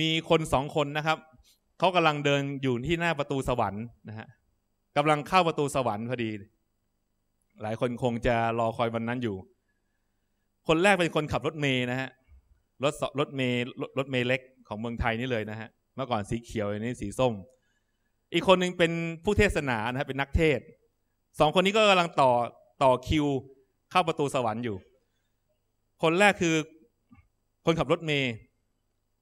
มีคนสองคนนะครับ เขากำลังเดินอยู่ที่หน้าประตูสวรรค์นะฮะกำลังเข้าประตูสวรรค์พอดี หลายคนคงจะรอคอยวันนั้นอยู่ คนแรกเป็นคนขับรถเมย์นะฮะ รถรถเมย์รถเมย์เล็กของเมืองไทยนี่เลยนะฮะ เมื่อก่อนสีเขียวอันนี้สีส้ม อีกคนนึงเป็นผู้เทศนานะฮะเป็นนักเทศ สองคนนี้ก็กำลังต่อต่อคิวเข้าประตูสวรรค์อยู่ คนแรกคือคนขับรถเมย์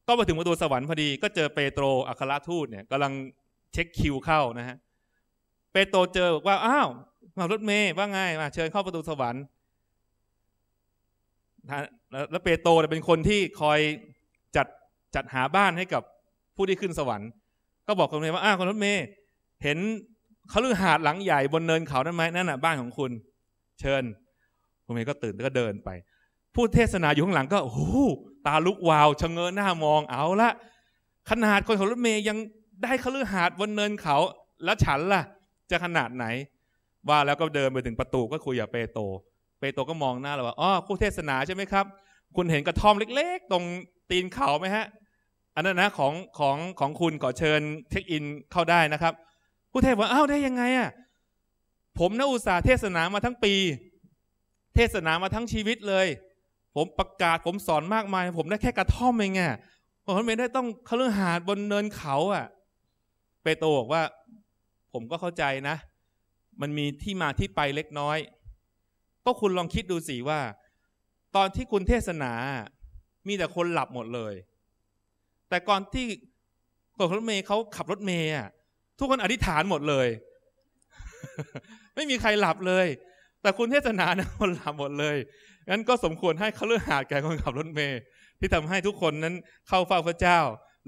ก็มาถึงประตูสวรรค์พอดี ก็เจอเปโตรอัครทูตเนี่ยกำลังเช็คคิวเข้านะฮะเปโตรเจอบอกว่าอ้าวมารถเมย์ว่าไงมาเชิญเข้าประตูสวรรค์แล้วเปโตรเป็นคนที่คอยจัดจัดหาบ้านให้กับผู้ที่ขึ้นสวรรค์ ก็บอกคนเมย์ว่า อ้าวคนรถเมย์เห็นเขาลือหาดหลังใหญ่บนเนินเขานั่นไหมนั่นน่ะบ้านของคุณ เชิญคนเมย์ก็ตื่นแล้วก็เดินไป ผู้เทศนาอยู่ข้างหลังก็โอ้ตาลุกวาวชะเง้อหน้ามองเอาละ ขนาดคนขับรถเมย์ยังได้คลือหาดบนเนินเขาแล้วฉันล่ะ จะขนาดไหน ว่าแล้วก็เดินไปถึงประตูก็คุยกับเปโต เปโตก็มองหน้าเราว่า อ๋อคู่เทศนาใช่ไหมครับ คุณเห็นกระท่อมเล็กๆ ตรงตีนเขาไหมฮะ อันนั้นนะของของของคุณขอเชิญเช็คอินเข้าได้นะครับ ผู้เทศว่าอ้าวได้ยังไงอ่ะผมนะอุตส่าห์เทศนามาทั้งปี เทศนามาทั้งชีวิตเลยผมประกาศผมสอนมากมาย ผมได้แค่กระท่อมเองไงผมไม่ได้ต้องเครื่องหาดบนเนินเขาอะ่ะเปโตรบอกว่า ผมก็เข้าใจนะ มันมีที่มาที่ไปเล็กน้อย ก็คุณลองคิดดูสิว่า ตอนที่คุณเทศนา มีแต่คนหลับหมดเลย แต่ก่อนที่คนรถเมย์เขาขับรถเมย์อะทุกคนอธิษฐานหมดเลย ไม่มีใครหลับเลย แต่คุณเทศนาเนี่ยคนหลับหมดเลยงั้นก็สมควรให้เขาเลือกหาดแก่คนขับรถเมย์ที่ทำให้ทุกคนนั้นเข้าเฝ้าพระเจ้า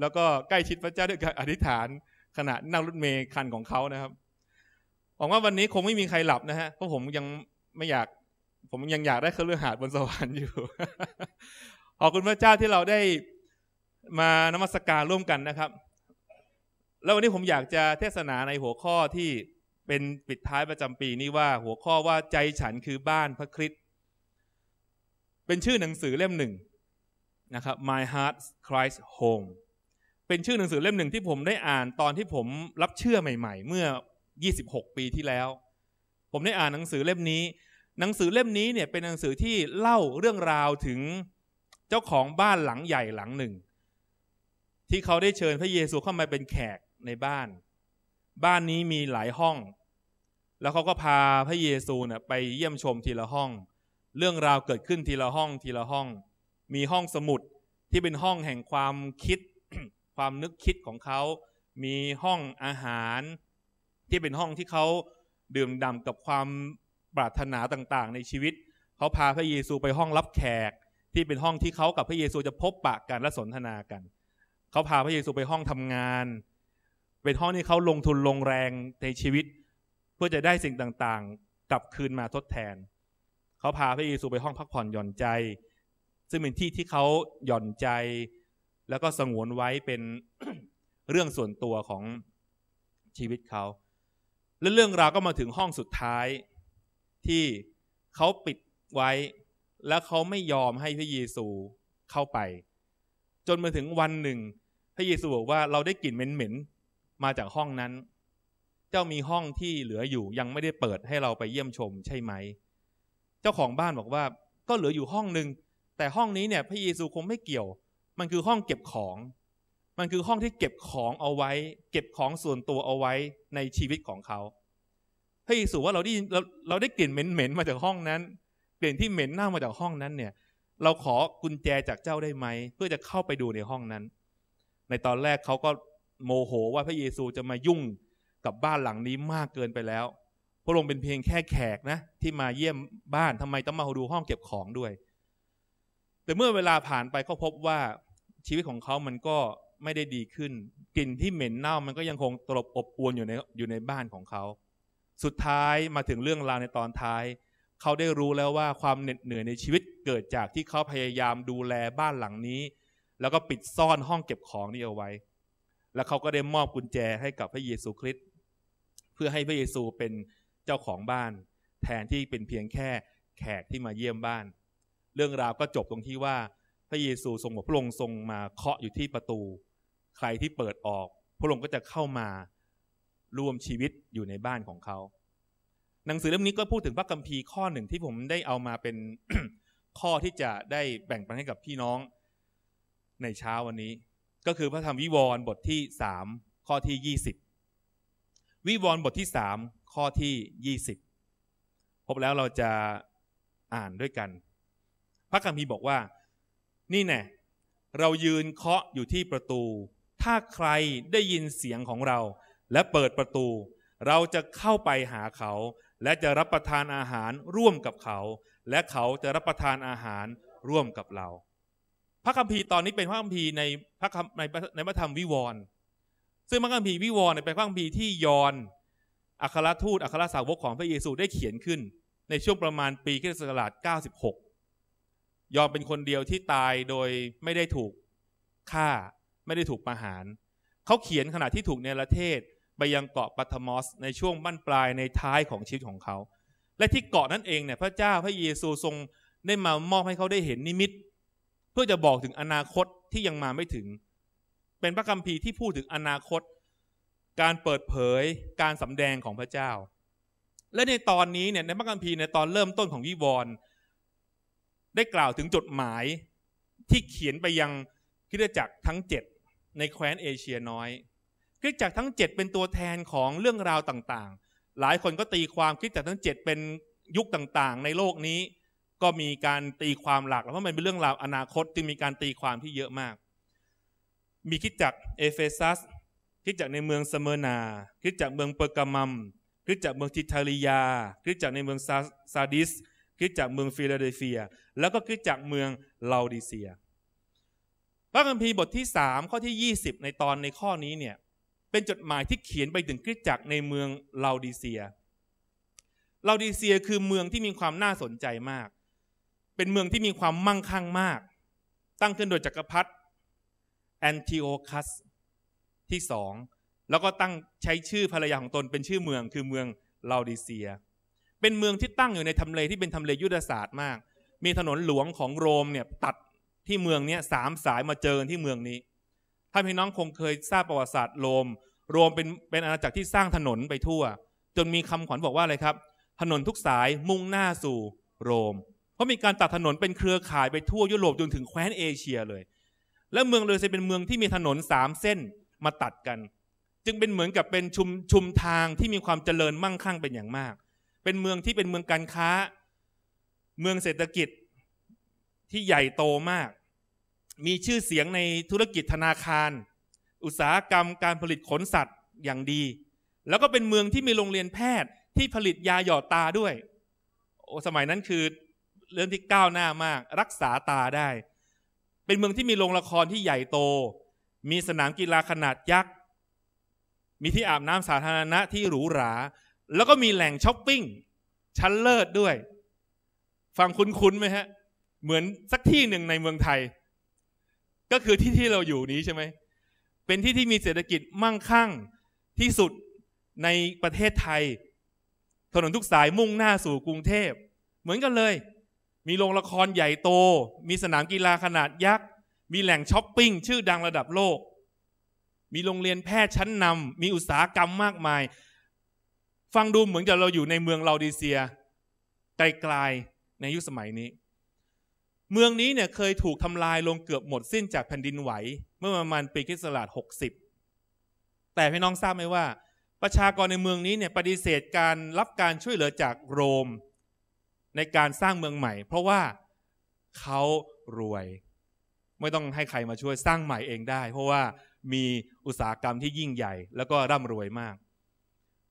แล้วก็ใกล้ชิดพระเจ้าด้วยการอธิษฐานขณะนั่งรถเมย์คันของเขานะครับหวังว่าวันนี้คงไม่มีใครหลับนะฮะเพราะผมยังไม่อยาก ผมยังอยากได้เครือหาดบนสวรรค์อยู่ ขอบคุณพระเจ้าที่เราได้มานมัสการร่วมกันนะครับ แล้ววันนี้ผมอยากจะเทศนาในหัวข้อที่เป็นปิดท้ายประจำปีนี้ว่า หัวข้อว่าใจฉันคือบ้านพระคริสต์เป็นชื่อหนังสือเล่มหนึ่งนะครับ My Heart Christ Home เป็นชื่อหนังสือเล่มหนึ่งที่ผมได้อ่านตอนที่ผมรับเชื่อใหม่ๆ เมื่อ 26 ปีที่แล้ว ผมได้อ่านหนังสือเล่มนี้ หนังสือเล่มนี้เนี่ยเป็นหนังสือที่เล่าเรื่องราวถึงเจ้าของบ้านหลังใหญ่หลังหนึ่ง ที่เขาได้เชิญพระเยซูเข้ามาเป็นแขกในบ้าน บ้านนี้มีหลายห้อง แล้วเขาก็พาพระเยซูเนี่ยไปเยี่ยมชมทีละห้องเรื่องราวเกิดขึ้นทีละห้องทีละห้อง มีห้องสมุดที่เป็นห้องแห่งความคิด ความนึกคิดของเขา มีห้องอาหารที่เป็นห้องที่เขาดื่มด่ำกับความปรารถนาต่างๆ ในชีวิต เขาพาพระเยซูไปห้องรับแขก ที่เป็นห้องที่เขากับพระเยซูจะพบปะกันและสนทนากัน เขาพาพระเยซูไปห้องทำงาน เป็นห้องที่เขาลงทุนลงแรงในชีวิตเพื่อจะได้สิ่งต่างๆ กลับคืนมาทดแทนเขาพาพระเยซูไปห้องพักผ่อนหย่อนใจ ซึ่งเป็นที่ที่เขาหย่อนใจ แล้วก็สงวนไว้เป็นเรื่องส่วนตัวของชีวิตเขาและเรื่องราวก็มาถึงห้องสุดท้ายที่เขาปิดไว้ และเขาไม่ยอมให้พระเยซูเข้าไป จนมาถึงวันหนึ่ง พระเยซูบอกว่าเราได้กลิ่นเหม็นๆมาจากห้องนั้น เจ้ามีห้องที่เหลืออยู่ยังไม่ได้เปิดให้เราไปเยี่ยมชมใช่ไหมเจ้าของบ้านบอกว่าก็เหลืออยู่ห้องหนึ่งแต่ห้องนี้เนี่ยพระเยซูคงไม่เกี่ยว มันคือห้องเก็บของ มันคือห้องที่เก็บของเอาไว้ เก็บของส่วนตัวเอาไว้ในชีวิตของเขา พระเยซูว่าเราได้เราเราได้กลิ่นเหม็นๆมาจากห้องนั้นกลิ่นที่เหม็นหน้ามาจากห้องนั้นเนี่ย เราขอกุญแจจากเจ้าได้ไหมเพื่อจะเข้าไปดูในห้องนั้น ในตอนแรกเขาก็โมโหว่าพระเยซูจะมายุ่งกับบ้านหลังนี้มากเกินไปแล้วพระองค์เป็นเพียงแค่แขกนะ ที่มาเยี่ยมบ้านทำไมต้องมาดูห้องเก็บของด้วย แต่เมื่อเวลาผ่านไปก็พบว่าชีวิตของเขามันก็ไม่ได้ดีขึ้น กลิ่นที่เหม็นเน่ามันก็ยังคงตลบอบอวนอยู่ในอยู่ในบ้านของเขา สุดท้ายมาถึงเรื่องราวในตอนท้ายเขาได้รู้แล้วว่าความเหน็ดเหนื่อยในชีวิตเกิดจากที่เขาพยายามดูแลบ้านหลังนี้ แล้วก็ปิดซ่อนห้องเก็บของนี้เอาไว้ แล้วเขาก็ได้มอบกุญแจให้กับพระเยซูคริสต์เพื่อให้พระเยซูเป็นเจ้าของบ้านแทนที่เป็นเพียงแค่แขกที่มาเยี่ยมบ้าน เรื่องราวก็จบตรงที่ว่าพระเยซูทรงบอกพระองค์ทรงมาเคาะอยู่ที่ประตู ใครที่เปิดออกพระองค์ก็จะเข้ามาร่วมชีวิตอยู่ในบ้านของเขา หนังสือเล่มนี้ก็พูดถึงพระคัมภีร์ข้อหนึ่งที่ผมได้เอามาเป็นข้อที่จะได้แบ่งปันให้กับพี่น้องในเช้าวันนี้ ก็คือพระธรรมวิวรณ์บทที่3ข้อที่ 20 วิวรณ์บทที่3ข้อที่ 20 พบแล้วเราจะอ่านด้วยกัน พระคัมภีร์บอกว่านี่แน่เรายืนเคาะอยู่ที่ประตู ถ้าใครได้ยินเสียงของเราและเปิดประตู เราจะเข้าไปหาเขาและจะรับประทานอาหารร่วมกับเขา และเขาจะรับประทานอาหารร่วมกับเรา พระคัมภีร์ตอนนี้เป็นพระคัมภีร์ในพระในในพระธรรมวิวรณ์ซึ่งพระคัมภีร์วิวรณ์เป็นพระคัมภีร์ที่ยอนอัครทูตอัครสาวกของพระเยซูได้เขียนขึ้น ในช่วงประมาณปีคริสตศักราช96 ยอมเป็นคนเดียวที่ตายโดยไม่ได้ถูกฆ่าไม่ได้ถูกประหาร เขาเขียนขณะที่ถูกเนรเทศ ไปยังเกาะปัทมอสในช่วงบั้นปลายในท้ายของชีวิตของเขา และที่เกาะนั่นเองเนี่ยพระเจ้าพระเยซูทรงได้มามอบให้เขาได้เห็นนิมิต เพื่อจะบอกถึงอนาคตที่ยังมาไม่ถึง เป็นพระคัมภีร์ที่พูดถึงอนาคตการเปิดเผยการสำแดงของพระเจ้า และในตอนนี้เนี่ยในพระคัมภีร์ในตอนเริ่มต้นของวิวรณ์ได้กล่าวถึงจดหมายที่เขียนไปยังคริสตจักรทั้ง 7 ในแคว้นเอเชียน้อยคริสตจักรทั้ง 7 เป็นตัวแทนของเรื่องราวต่างๆ หลายคนก็ตีความคริสตจักรทั้ง 7 เป็นยุคต่างๆ ในโลกนี้ก็มีการตีความหลักเพราะมันเป็นเรื่องราวอนาคตจึงมีการตีความที่เยอะมาก มีคริสตจักรเอเฟซัสริสจากในเมืองสเมนาคริสจากเมืองเปอร์กามัมคริสจากเมืองทิทาริยาคริสจากในเมืองซาดิส คริสจากเมืองฟิลาเดลเฟีย แล้วก็คริสจากเมืองลาดิเซีย พระคัมภีร์บทที่ 3 ข้อที่ 20 ในตอนในข้อนี้เนี่ย เป็นจดหมายที่เขียนไปถึงคริสจักรในเมืองลาดิเซีย ลาดิเซียคือเมืองที่มีความน่าสนใจมาก เป็นเมืองที่มีความมั่งคั่งมาก ตั้งขึ้นโดยจกักรพรรดิแอนติโอคัสที่สองแล้วก็ตั้งใช้ชื่อภรรยาของตนเป็นชื่อเมืองคือเมืองลาดิเซีย เป็นเมืองที่ตั้งอยู่ในทำเล ที่เป็นทำเลยุทธศาสตร์มาก มีถนนหลวงของโรมเนี่ยตัดที่เมืองนี้สามสายมาเจอที่เมืองนี้ ถ้าพี่น้องคงเคยทราบประวัติศาสตร์โรมโรมเป็นเป็นอาณาจักรที่สร้างถนนไปทั่ว จนมีคำขวัญบอกว่าอะไรครับ ถนนทุกสายมุ่งหน้าสู่โรม เพราะมีการตัดถนนเป็นเครือข่ายไปทั่วยุโรปจนถึงแคว้นเอเชียเลย และเมืองเลยจะเป็นเมืองที่มีถนนสามเส้นมาตัดกัน จึงเป็นเหมือนกับเป็นชุมชุมทางที่มีความเจริญมั่งคั่งเป็นอย่างมาก เป็นเมืองที่เป็นเมืองการค้า เมืองเศรษฐกิจที่ใหญ่โตมาก มีชื่อเสียงในธุรกิจธนาคาร อุตสาหกรรมการผลิตขนสัตว์อย่างดีแล้วก็เป็นเมืองที่มีโรงเรียนแพทย์ที่ผลิตยาหยอดตาด้วยโอ้สมัยนั้นคือเรื่องที่ก้าวหน้ามากรักษาตาได้ เป็นเมืองที่มีโรงละครที่ใหญ่โตมีสนามกีฬาขนาดยักษ์ มีที่อาบน้ำสาธารณะที่หรูหรา แล้วก็มีแหล่งช้อปปิ้งชั้นเลิศด้วย ฟังคุ้นๆไหมฮะ เหมือนสักที่หนึ่งในเมืองไทย ก็คือที่ที่เราอยู่นี้ใช่ไหม เป็นที่ที่มีเศรษฐกิจมั่งคั่งที่สุดในประเทศไทย ถนนทุกสายมุ่งหน้าสู่กรุงเทพ เหมือนกันเลย มีโรงละครใหญ่โต มีสนามกีฬาขนาดยักษ์มีแหล่งช้อปปิ้ง ชื่อดังระดับโลก มีโรงเรียนแพทย์ชั้นนำ มีอุตสาหกรรมมากมาย ฟังดูเหมือนจะเราอยู่ในเมืองลาดีเซีย ไกลๆในยุคสมัยนี้ เมืองนี้เนี่ยเคยถูกทำลายลงเกือบหมดสิ้นจากแผ่นดินไหว เมื่อประมาณปีคริสตศักราช60 แต่พี่น้องทราบไหมว่า ประชากรในเมืองนี้เนี่ยปฏิเสธการรับการช่วยเหลือจากโรม ในการสร้างเมืองใหม่ เพราะว่าเขารวยไม่ต้องให้ใครมาช่วยสร้างใหม่เองได้ เพราะว่ามีอุตสาหกรรมที่ยิ่งใหญ่แล้วก็ร่ำรวยมาก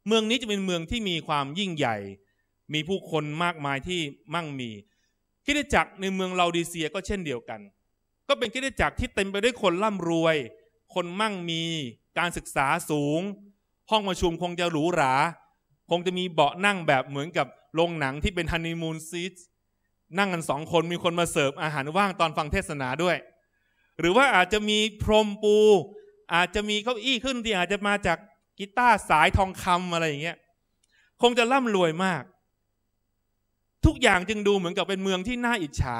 เมืองนี้จะเป็นเมืองที่มีความยิ่งใหญ่ มีผู้คนมากมายที่มั่งมีคิดจักรในเมืองลาดิเซียก็เช่นเดียวกัน ก็เป็นคิดจักรที่เต็มไปด้วยคนร่ำรวย คนมั่งมีการศึกษาสูง ห้องประชุมคงจะหรูหราคงจะมีเบาะนั่งแบบเหมือนกับโรงหนังที่เป็นฮันนีมูนซีทนั่งกันสองคนมีคนมาเสิร์ฟอาหารว่างตอนฟังเทศนาด้วยหรือว่าอาจจะมีพรมปู อาจจะมีเก้าอี้ขึ้นที่อาจจะมาจากกีตาร์สายทองคำอะไรอย่างเงี้ยคงจะร่ำรวยมาก ทุกอย่างจึงดูเหมือนกับเป็นเมืองที่น่าอิจฉา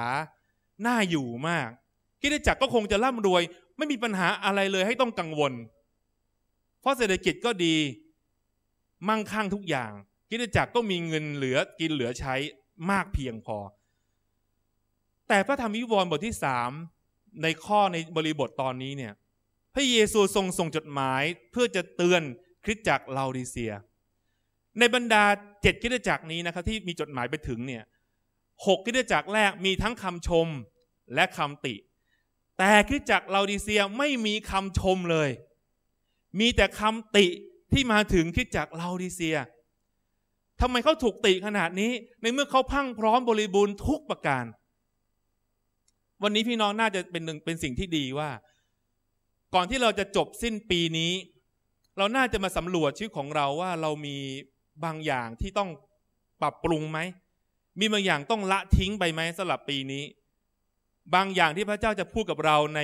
น่าอยู่มากคิดจักรก็คงจะร่ำรวย ไม่มีปัญหาอะไรเลยให้ต้องกังวลเพราะเศรษฐกิจก็ดี มั่งคั่งทุกอย่างคิดจักรก็มีเงินเหลือกินเหลือใช้มากเพียงพอ แต่พระธรรมวิวรณ์บทที่สามในข้อในบริบทตอนนี้เนี่ยพระเยซูทรงส่งจดหมายเพื่อจะเตือนคริสตจักรลาดิเซีย ในบรรดาเจ็ดคริสตจักรนี้นะครับที่มีจดหมายไปถึงเนี่ยหกคริสตจักรแรกมีทั้งคำชมและคำติ แต่คริสตจักรลาดิเซียไม่มีคำชมเลยมีแต่คำติที่มาถึงคริสตจักรลาดิเซีย ทำไมเขาถูกติขนาดนี้ ในเมื่อเขาพังพร้อมบริบูรณ์ทุกประการวันนี้พี่น้องน่าจะเป็นหนึ่งเป็นสิ่งที่ดีว่าก่อนที่เราจะจบสิ้นปีนี้ เราน่าจะมาสำรวจชีวิตของเราว่าเรามีบางอย่างที่ต้องปรับปรุงไหมมีบางอย่างต้องละทิ้งไปไหมสำหรับปีนี้ บางอย่างที่พระเจ้าจะพูดกับเราใน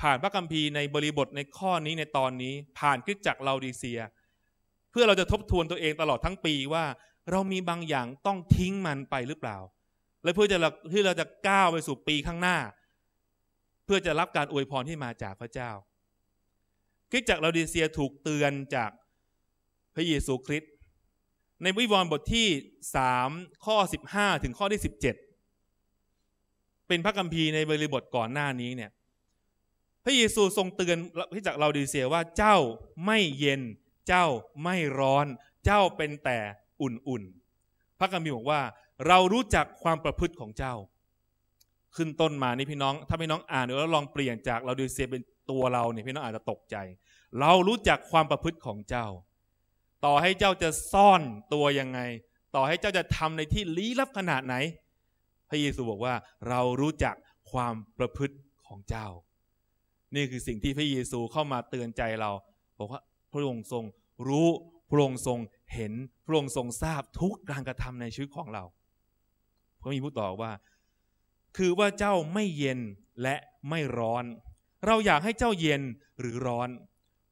ผ่านพระคัมภีร์ในบริบทในข้อนี้ในตอนนี้ผ่านคิดจักเราดีเซีย เพื่อเราจะทบทวนตัวเองตลอดทั้งปีว่า เรามีบางอย่างต้องทิ้งมันไปหรือเปล่าและเพื่อจะที่เราจะก้าวไปสู่ปีข้างหน้า เพื่อจะรับการอวยพรที่มาจากพระเจ้าคริสตจักรลาดิเซียถูกเตือนจากพระเยซูคริสต์ในวิวรณ์บทที่ 3 ข้อ 15 ถึงข้อที่17 เป็นพระคัมภีร์ในบริบทก่อนหน้านี้เนี่ยพระเยซูทรงเตือนคริสตจักรลาดิเซียว่าเจ้าไม่เย็นเจ้าไม่ร้อนเจ้าเป็นแต่อุ่นๆพระคัมภีร์บอกว่าเรารู้จักความประพฤติของเจ้า ขึ้นต้นมานี่พี่น้อง ถ้าพี่น้องอ่านแล้วลองเปลี่ยนจากเราดูเซียเป็นตัวเราเนี่ยพี่น้องอาจจะตกใจ เรารู้จักความประพฤติของเจ้า ต่อให้เจ้าจะซ่อนตัวยังไง ต่อให้เจ้าจะทำในที่ลี้ลับขนาดไหน พระเยซูบอกว่าเรารู้จักความประพฤติของเจ้า นี่คือสิ่งที่พระเยซูเข้ามาเตือนใจเราบอกว่าพระองค์ทรง รู้พระองค์ทรงเห็นพระองค์ทรงทราบทุกการกระทำในชีวิตของเราพระมีพูดต่อว่า คือว่าเจ้าไม่เย็นและไม่ร้อน เราอยากให้เจ้าเย็นหรือร้อน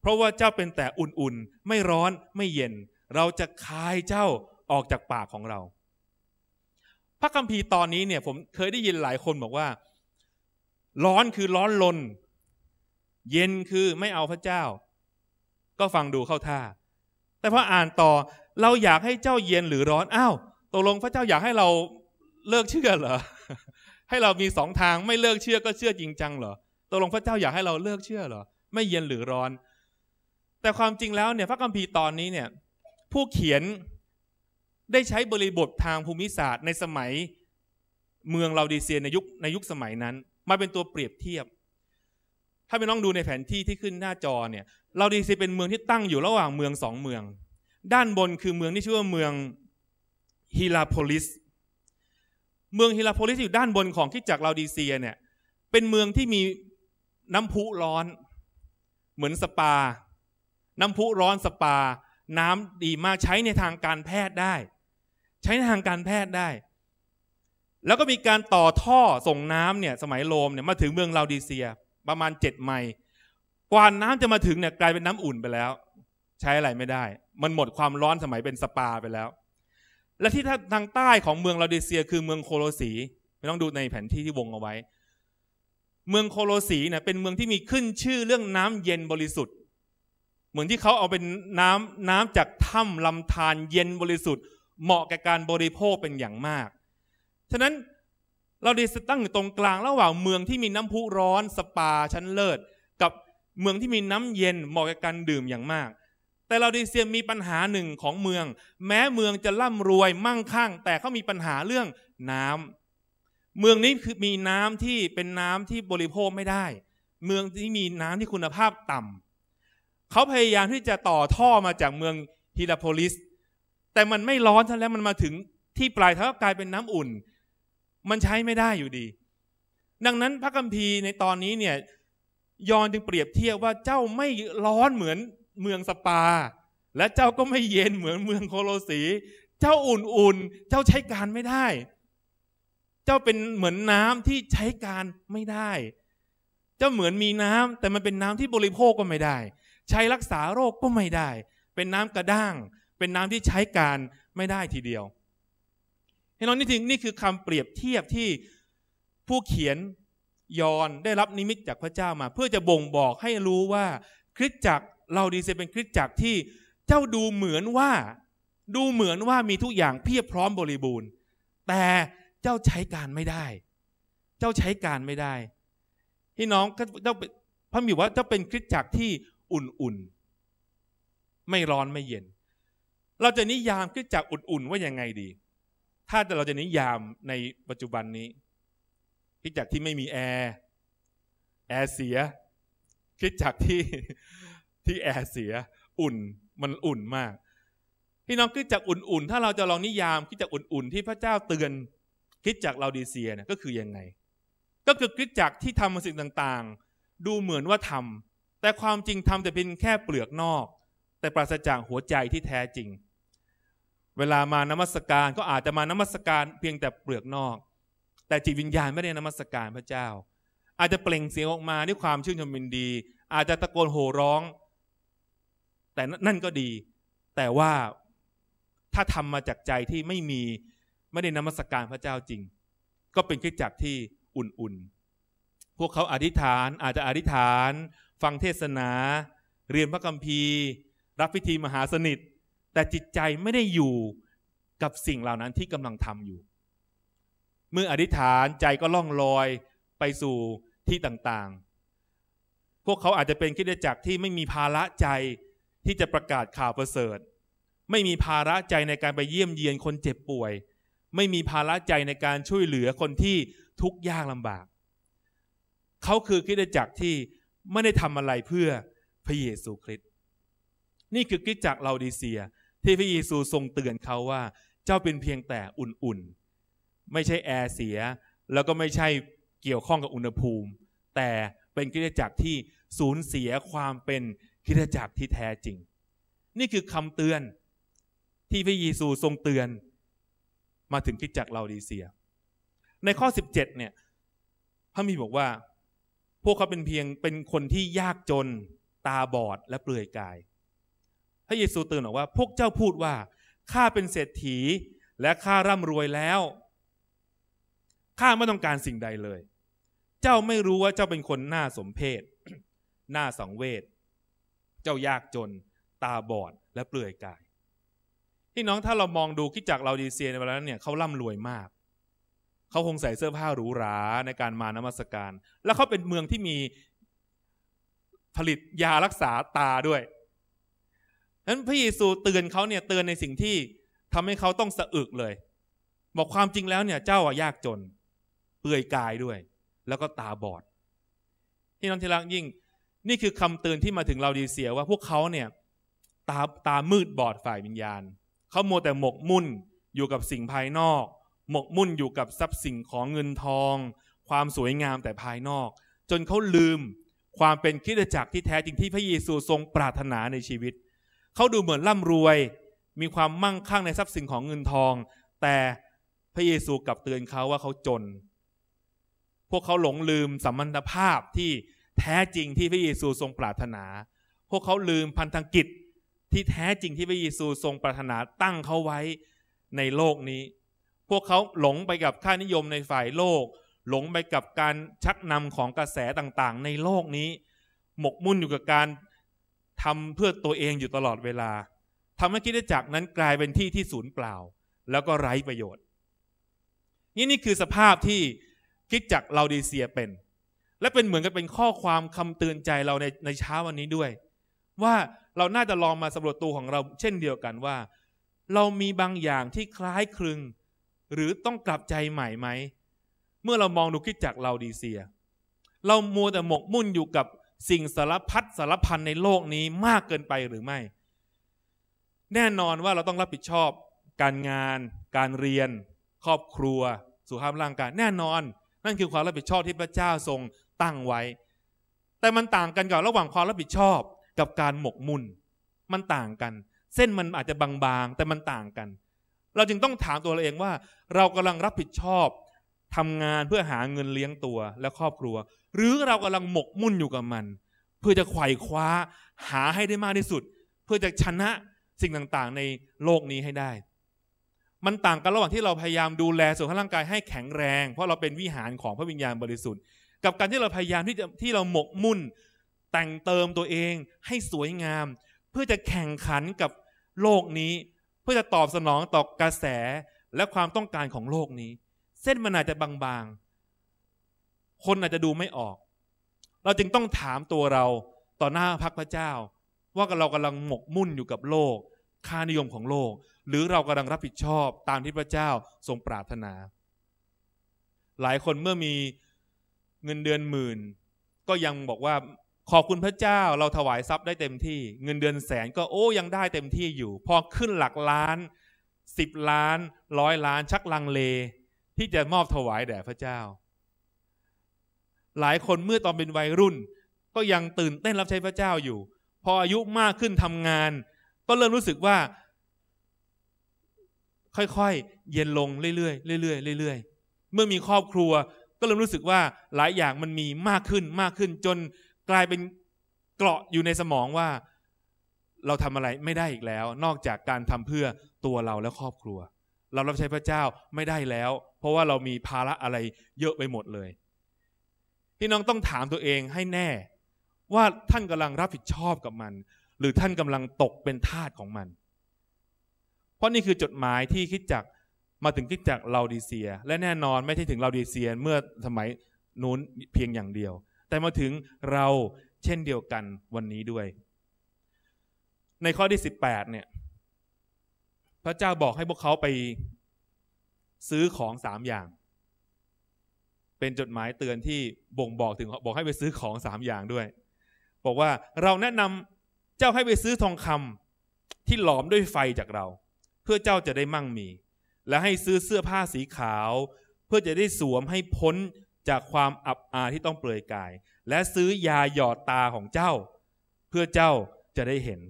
เพราะว่าเจ้าเป็นแต่อุ่นๆไม่ร้อนไม่เย็น เราจะคายเจ้าออกจากปากของเรา พระคัมภีร์ตอนนี้เนี่ยผมเคยได้ยินหลายคนบอกว่า ร้อนคือร้อนลน เย็นคือไม่เอาพระเจ้า ก็ฟังดูเข้าท่า แต่พออ่านต่อเราอยากให้เจ้าเย็นหรือร้อนอ้าวตกลงพระเจ้าอยากให้เราเลิกเชื่อเหรอให้เรามีสองทางไม่เลิกเชื่อก็เชื่อจริงจังเหรอตกลงพระเจ้าอยากให้เราเลิกเชื่อเหรอไม่เย็นหรือร้อน แต่ความจริงแล้วเนี่ยพระคัมภีร์ตอนนี้เนี่ยผู้เขียนได้ใช้บริบททางภูมิศาสตร์ในสมัยเมืองลาดีเซียในยุคในยุคสมัยนั้นมาเป็นตัวเปรียบเทียบ ถ้าไปน้องดูในแผนที่ที่ขึ้นหน้าจอเนี่ยลาดีเซียเป็นเมืองที่ตั้งอยู่ระหว่างเมืองสองเมือง ด้านบนคือเมืองที่ชื่อว่าเมืองฮิลาโพลิสเมืองฮิลาโพลิสอยู่ด้านบนของคิดจักรลาดีเซียเนี่ย เป็นเมืองที่มีน้ำพุร้อน เหมือนสปา น้ำพุร้อนสปา น้ำดีมากใช้ในทางการแพทย์ได้ ใช้ในทางการแพทย์ได้ แล้วก็มีการต่อท่อส่งน้ำเนี่ย สมัยโรมเนี่ยมาถึงเมืองลาดีเซียประมาณเจ็ดไมล์กว่าน้ำจะมาถึงเนี่ยกลายเป็นน้ำอุ่นไปแล้ว ใช้อะไรไม่ได้ มันหมดความร้อนสมัยเป็นสปาไปแล้วและที่ทางใต้ของเมืองลาดิเซีย คือเมืองโคโลสีไม่ต้องดูในแผนที่ที่วงเอาไว้ เมืองโคโลสีเนี่ยเป็นเมืองที่มีขึ้นชื่อเรื่องน้ำเย็นบริสุทธิ์เหมือนที่เขาเอาเป็นน้ำน้ำจากถ้าลำธารเย็นบริสุทธิ์ เหมาะแก่การบริโภคเป็นอย่างมากฉะนั้นเราดีตั้งอยู่ตรงกลางระหว่างเมืองที่มีน้ำพุร้อนสปาชั้นเลิศ กับเมืองที่มีน้ำเย็นเหมาะแก่การดื่มอย่างมากแต่ลาดิเซียมีปัญหาหนึ่งของเมือง แม้เมืองจะร่ำรวย มั่งคั่ง แต่เขามีปัญหาเรื่องน้ำเมืองนี้คือมีน้ำที่เป็นน้ำที่บริโภคไม่ได้ เมืองที่มีน้ำที่คุณภาพต่ำเขาพยายามที่จะต่อท่อมาจากเมืองฮิลาโพลิส แต่มันไม่ร้อนทั้งแล้วมันมาถึงที่ปลายทางกลายเป็นน้ำอุ่น มันใช้ไม่ได้อยู่ดี ดังนั้นพระคัมภีร์ในตอนนี้เนี่ยยอนจึงเปรียบเทียบว่าเจ้าไม่ร้อนเหมือนเมืองสปาและเจ้าก็ไม่เย็นเหมือนเมืองโคโลสีเจ้าอุ่น ๆ เจ้าใช้การไม่ได้ เจ้าเป็นเหมือนน้ำที่ใช้การไม่ได้ เจ้าเหมือนมีน้ำ แต่มันเป็นน้ำที่บริโภคก็ไม่ได้ ใช้รักษาโรคก็ไม่ได้ เป็นน้ำกระด้าง เป็นน้ำที่ใช้การไม่ได้ทีเดียวเห็นไหมนี่ถึงนี่คือคำเปรียบเทียบที่ผู้เขียนยอนได้รับนิมิตจากพระเจ้ามา เพื่อจะบ่งบอกให้รู้ว่าคริสตจักรเราดีเซเป็นคริสตจักรที่เจ้าดูเหมือนว่า ดูเหมือนว่ามีทุกอย่างเพียบพร้อมบริบูรณ์ แต่เจ้าใช้การไม่ได้ เจ้าใช้การไม่ได้พี่น้องเจ้าพระมีว่าเจ้าเป็นคริสตจักรที่อุ่นๆ ไม่ร้อนไม่เย็นเราจะนิยามคริสตจักรอุ่นๆว่ายังไงดี ถ้าเราจะนิยามในปัจจุบันนี้คริสตจักรที่ไม่มีแอร์แอร์เสียคริสตจักรที่ที่แอร์เสียอุ่นมันอุ่นมาก พี่น้องคิดจากอุ่นๆ ถ้าเราจะลองนิยามคิดจากอุ่น ๆ ที่พระเจ้าเตือนคิดจากเราดีเซียเนี่ยก็คือยังไงก็คือคิดจากที่ทำสิ่งต่างๆ ดูเหมือนว่าทำแต่ความจริงทำแต่เป็นแค่เปลือกนอก แต่ปราศจากหัวใจที่แท้จริง เวลามานมัสการก็อาจจะมานมัสการเพียงแต่เปลือกนอก แต่จิตวิญญาณไม่ได้นมัสการพระเจ้า อาจจะเปล่งเสียงออกมาด้วยความชื่นชมยินดี อาจจะตะโกนโห่ร้องแต่นั่นก็ดี แต่ว่าถ้าทำมาจากใจที่ไม่มีไม่ได้นมัสการพระเจ้าจริง ก็เป็นคิดจักที่อุ่นๆ พวกเขาอธิษฐานอาจจะอธิษฐาน ฟังเทศนา เรียนพระคัมภีร์ รับพิธีมหาสนิท แต่จิตใจไม่ได้อยู่กับสิ่งเหล่านั้นที่กำลังทำอยู่ เมื่ออธิษฐานใจก็ล่องลอยไปสู่ที่ต่างๆ พวกเขาอาจจะเป็นคิดจักที่ไม่มีภาระใจที่จะประกาศข่าวประเสริฐไม่มีภาระใจในการไปเยี่ยมเยียน คนเจ็บป่วย ไม่มีภาระใจในการช่วยเหลือคนที่ทุกข์ยากลำบาก เขาคือคิดจักรที่ไม่ได้ทำอะไรเพื่อพระเยซูคริสต์นี่คือคิดจักรลาดิเซีย ที่พระเยซูทรงเตือนเขาว่าเจ้าเป็นเพียงแต่อุ่นๆ ไม่ใช่แอร์เสียแล้วก็ไม่ใช่เกี่ยวข้องกับอุณหภูมิ แต่เป็นคิดจักรที่สูญเสียความเป็นคิดจักรที่แท้จริง นี่คือคำเตือนที่พระเยซูทรงเตือน มาถึงคิดจักรเราดีเซีย ในข้อ17เนี่ย พระมีบอกว่าพวกเขาเป็นเพียงเป็นคนที่ยากจนตาบอดและเปลือยกายพระเยซูเตือนบอกว่าพวกเจ้าพูดว่าข้าเป็นเศรษฐีและข้าร่ำรวยแล้วข้าไม่ต้องการสิ่งใดเลย เจ้าไม่รู้ว่าเจ้าเป็นคนหน้าสมเพศหน้าสังเวชเจ้ายากจนตาบอดและเปลือยกายพี่น้องถ้าเรามองดูคิดจากเราดีเซียในเวลานั้นเนี่ยเขาร่ำรวยมากเขาคงใส่เสื้อผ้าหรูหราในการมานมัสการ แล้วเขาเป็นเมืองที่มีผลิตยารักษาตาด้วยนั้นพระเยซูเตือนเขาเนี่ยเตือนในสิ่งที่ทำให้เขาต้องสะอึกเลย บอกความจริงแล้วเนี่ยเจ้าอะยากจน เปื่อยกายด้วย แล้วก็ตาบอดที่น้องที่รักยิ่งนี่คือคำเตือนที่มาถึงเราดีเสียว่าพวกเขาเนี่ยตาตามืดบอดฝ่ายวิญญาณเขาโมแต่หมกมุ่นอยู่กับสิ่งภายนอก หมกมุ่นอยู่กับทรัพย์สินของเงินทอง ความสวยงามแต่ภายนอก จนเขาลืมความเป็นคิดจักรที่แท้จริงที่พระเยซูทรงปรารถนาในชีวิตเขาดูเหมือนร่ำรวย มีความมั่งคั่งในทรัพย์สินของเงินทอง แต่พระเยซูกลับเตือนเขาว่าเขาจน พวกเขาหลงลืมสัมมันธภาพที่แท้จริงที่พระเยซูทรงปรารถนา พวกเขาลืมพันธกิจที่แท้จริงที่พระเยซูทรงปรารถนาตั้งเขาไว้ในโลกนี้ พวกเขาหลงไปกับค่านิยมในฝ่ายโลก หลงไปกับการชักนำของกระแสต่างๆในโลกนี้ หมกมุ่นอยู่กับการทำเพื่อตัวเองอยู่ตลอดเวลาทำให้คิดจักรนั้นกลายเป็นที่ที่สูญเปล่า แล้วก็ไร้ประโยชน์ นี่นี่คือสภาพที่คิดจักรเราดีเซียเป็นและเป็นเหมือนกับเป็นข้อความคำเตือนใจเราในในเช้าวันนี้ด้วย ว่าเราน่าจะลองมาสำรวจตัวของเรา เช่นเดียวกันว่า เรามีบางอย่างที่คล้ายคลึงหรือต้องกลับใจใหม่ไหม เมื่อเรามองดูคิดจากเราดีเสีย เรามัวแต่หมกมุ่นอยู่กับสิ่งสารพัดสารพันในโลกนี้มากเกินไปหรือไม่ แน่นอนว่าเราต้องรับผิดชอบการงาน การเรียน ครอบครัวสุขภาพร่างกายแน่นอนนั่นคือความรับผิดชอบที่พระเจ้าทรงตั้งไว้ แต่มันต่างกันกับระหว่างความรับผิดชอบกับการหมกมุ่น มันต่างกัน เส้นมันอาจจะบางๆ แต่มันต่างกัน เราจึงต้องถามตัวเราเองว่าเรากำลังรับผิดชอบทำงานเพื่อหาเงินเลี้ยงตัวและครอบครัว หรือเรากำลังหมกมุ่นอยู่กับมัน เพื่อจะไขว่คว้าหาให้ได้มากที่สุด เพื่อจะชนะสิ่งต่างๆ ในโลกนี้ให้ได้ มันต่างกันระหว่างที่เราพยายามดูแลสุขภาพร่างกายให้แข็งแรงเพราะเราเป็นวิหารของพระวิญญาณบริสุทธิ์กับการที่เราพยายามที่จะที่เราหมกมุ่นแต่งเติมตัวเองให้สวยงาม เพื่อจะแข่งขันกับโลกนี้ เพื่อจะตอบสนองต่อกระแสและความต้องการของโลกนี้ เส้นมันอาจจะบางๆ คนอาจจะดูไม่ออก เราจึงต้องถามตัวเราต่อหน้าพักพระเจ้า ว่าเรากำลังหมกมุ่นอยู่กับโลกค่านิยมของโลก หรือเรากำลังรับผิดชอบตามที่พระเจ้าทรงปรารถนา หลายคนเมื่อมีเงินเดือนหมื่น ก็ยังบอกว่าขอบคุณพระเจ้าเราถวายทรัพย์ได้เต็มที่ เงินเดือนแสนก็โอ้ยังได้เต็มที่อยู่พอขึ้นหลักล้านสิบล้านร้อยล้านชักลังเล ที่จะมอบถวายแด่พระเจ้า หลายคนเมื่อตอนเป็นวัยรุ่น ก็ยังตื่นเต้นรับใช้พระเจ้าอยู่ พออายุมากขึ้นทำงาน ก็เริ่มรู้สึกว่าค่อยๆ เย็นลง เรื่อยๆเรื่อยๆเรื่อยๆเมื่อมีครอบครัวก็เริ่มรู้สึกว่าหลายอย่างมันมีมากขึ้นมากขึ้นจนกลายเป็นเกราะอยู่ในสมองว่าเราทำอะไรไม่ได้อีกแล้ว นอกจากการทำเพื่อตัวเราและครอบครัว เรารับใช้พระเจ้าไม่ได้แล้ว เพราะว่าเรามีภาระอะไรเยอะไปหมดเลยพี่น้องต้องถามตัวเองให้แน่ ว่าท่านกำลังรับผิดชอบกับมัน หรือท่านกำลังตกเป็นทาสของมัน เพราะนี่คือจดหมายที่คิดจักรมาถึงที่จากลาดีเซีย และแน่นอนไม่ใช่ถึงลาดีเซียเมื่อสมัยนู้นเพียงอย่างเดียว แต่มาถึงเราเช่นเดียวกันวันนี้ด้วย ในข้อที่ 18เนี่ยพระเจ้าบอกให้พวกเขาไปซื้อของสามอย่างเป็นจดหมายเตือนที่บ่งบอกถึงบอกให้ไปซื้อของสามอย่างด้วย บอกว่าเราแนะนำเจ้าให้ไปซื้อทองคำที่หลอมด้วยไฟจากเรา เพื่อเจ้าจะได้มั่งมีและให้ซื้อเสื้อผ้าสีขาว เพื่อจะได้สวมให้พ้นจากความอับอายที่ต้องเปลือยกาย และซื้อยาหยอดตาของเจ้า เพื่อเจ้าจะได้เห็น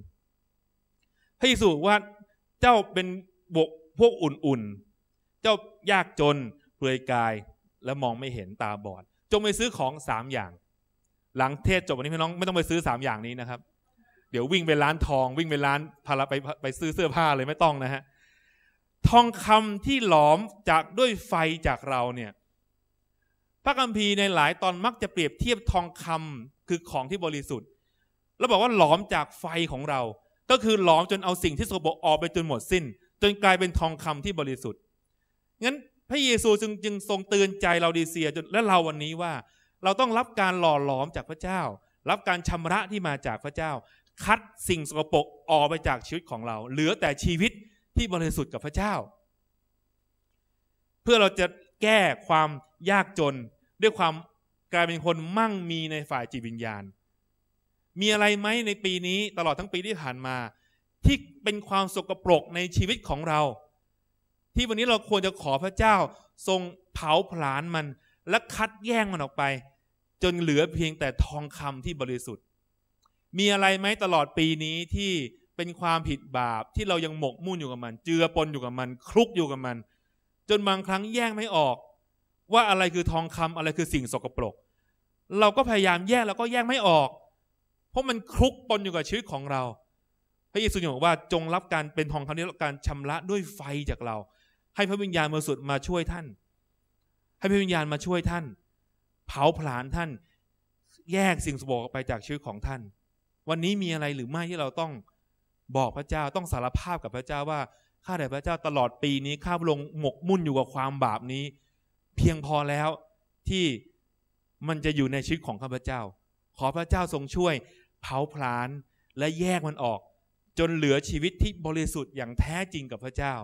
พระเยซูว่าเจ้าเป็นบกพวกอุ่นๆเจ้ายากจนเปลือยกาย และมองไม่เห็นตาบอด จงไปซื้อของสามอย่าง หลังเทศจบวันนี้พี่น้องไม่ต้องไปซื้อสามอย่างนี้นะครับ เดี๋ยววิ่งไปร้านทองวิ่งไปร้านพาราไปไปซื้อเสื้อผ้าเลยไม่ต้องนะฮะทองคำที่หลอมจากด้วยไฟจากเราเนี่ยพระคัมภีร์ในหลายตอนมักจะเปรียบเทียบทองคำคือของที่บริสุทธิ์แล้วบอกว่าหลอมจากไฟของเรา ก็คือหลอมจนเอาสิ่งที่สกปรกออกไปจนหมดสิน้น จนกลายเป็นทองคำที่บริสุทธิ์งั้นพระเยซูจึงจึงทรงเตือนใจเราดีเซียจนและเราวันนี้ว่า เราต้องรับการหล่อหลอมจากพระเจ้า รับการชำระที่มาจากพระเจ้า คัดสิ่งสกปรกออกไปจากชีวิตของเรา เหลือแต่ชีวิตที่บริสุทธิ์กับพระเจ้า เพื่อเราจะแก้ความยากจนด้วยความกลายเป็นคนมั่งมีในฝ่ายจิตวิญญาณ มีอะไรไหมในปีนี้ ตลอดทั้งปีที่ผ่านมาที่เป็นความสกปรกในชีวิตของเรา ที่วันนี้เราควรจะขอพระเจ้าทรงเผาผลาญมันและคัดแยกมันออกไป จนเหลือเพียงแต่ทองคำที่บริสุทธิ์ มีอะไรไหมตลอดปีนี้ที่เป็นความผิดบาปที่เรายังหมกมุ่นอยู่กับมันเจือปนอยู่กับมันคลุกอยู่กับมัน จนบางครั้งแยกไม่ออก ว่าอะไรคือทองคำอะไรคือสิ่งสกปรก เราก็พยายามแยกแล้วก็แยกไม่ออก เพราะมันคลุกปนอยู่กับชีวิตของเรา พระเยซูบอกว่าจงรับการเป็นทองคำนี้รับการชำระด้วยไฟจากเรา ให้พระวิญญาณบริสุทธิ์มาช่วยท่านให้พระวิญญาณมาช่วยท่าน เผาผลาญท่าน แยกสิ่งสกปรกไปจากชีวิตของท่าน วันนี้มีอะไรหรือไม่ที่เราต้องบอกพระเจ้าต้องสารภาพกับพระเจ้าว่าข้าแต่พระเจ้าตลอดปีนี้ข้าพระองค์หมกมุ่นอยู่กับความบาปนี้ เพียงพอแล้วที่มันจะอยู่ในชีวิตของข้าพระเจ้า ขอพระเจ้าทรงช่วย เผาผลาญและแยกมันออกจนเหลือชีวิตที่บริสุทธิ์อย่างแท้จริงกับพระเจ้า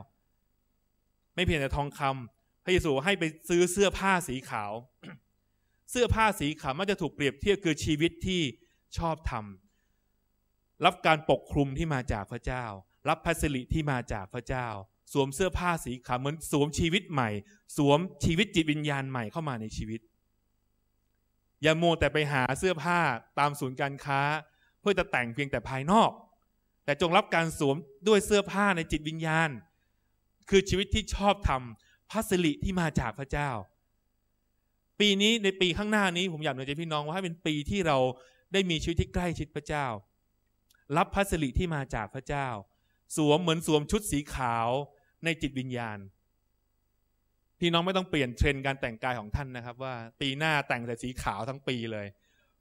ไม่เพียงแต่ทองคำพระเยซูให้ไปซื้อเสื้อผ้าสีขาว เสื้อผ้าสีขาวมันจะถูกเปรียบเทียบคือชีวิตที่ชอบทำรับการปกคลุมที่มาจากพระเจ้า รับพัสริที่มาจากพระเจ้า สวมเสื้อผ้าสีขาวเหมือนสวมชีวิตใหม่ สวมชีวิตจิตวิญญาณใหม่เข้ามาในชีวิต อย่าโมแต่ไปหาเสื้อผ้าตามศูนย์การค้า เพื่อจะแต่งเพียงแต่ภายนอก แต่จงรับการสวมด้วยเสื้อผ้าในจิตวิญญาณ คือชีวิตที่ชอบทำพัสริที่มาจากพระเจ้า ปีนี้ในปีข้างหน้านี้ผมอยากเนุนใจพี่น้องว่าให้เป็นปีที่เราได้มีชีวิตที่ใกล้ชิดพระเจ้ารับพัสริที่มาจากพระเจ้า สวมเหมือนสวมชุดสีขาวในจิตวิญญาณพี่น้องไม่ต้องเปลี่ยนเทรนด์การแต่งกายของท่านนะครับว่า ปีหน้าแต่งแต่สีขาวทั้งปีเลย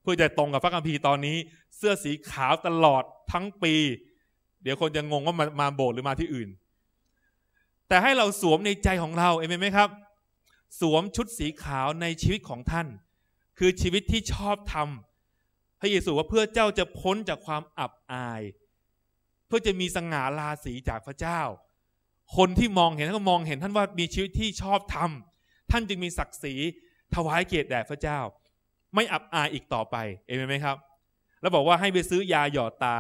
เพื่อจะตรงกับพระคัมภีร์ตอนนี้ เสื้อสีขาวตลอดทั้งปี เดี๋ยวคนจะงงว่ามามาโบสถ์หรือมาที่อื่น แต่ให้เราสวมในใจของเราเอเมนไหมครับ สวมชุดสีขาวในชีวิตของท่าน คือชีวิตที่ชอบทำพระ เยซูว่าเพื่อเจ้าจะพ้นจากความอับอาย เพื่อจะมีสง่าราศีจากพระเจ้า คนที่มองเห็นก็มองเห็นท่านว่ามีชีวิตที่ชอบธรรม ท่านจึงมีศักดิ์ศรีถวายเกียรติแด่พระเจ้า ไม่อับอายอีกต่อไปเอเมนไหมครับ แล้วบอกว่าให้ไปซื้อยาหยอดตา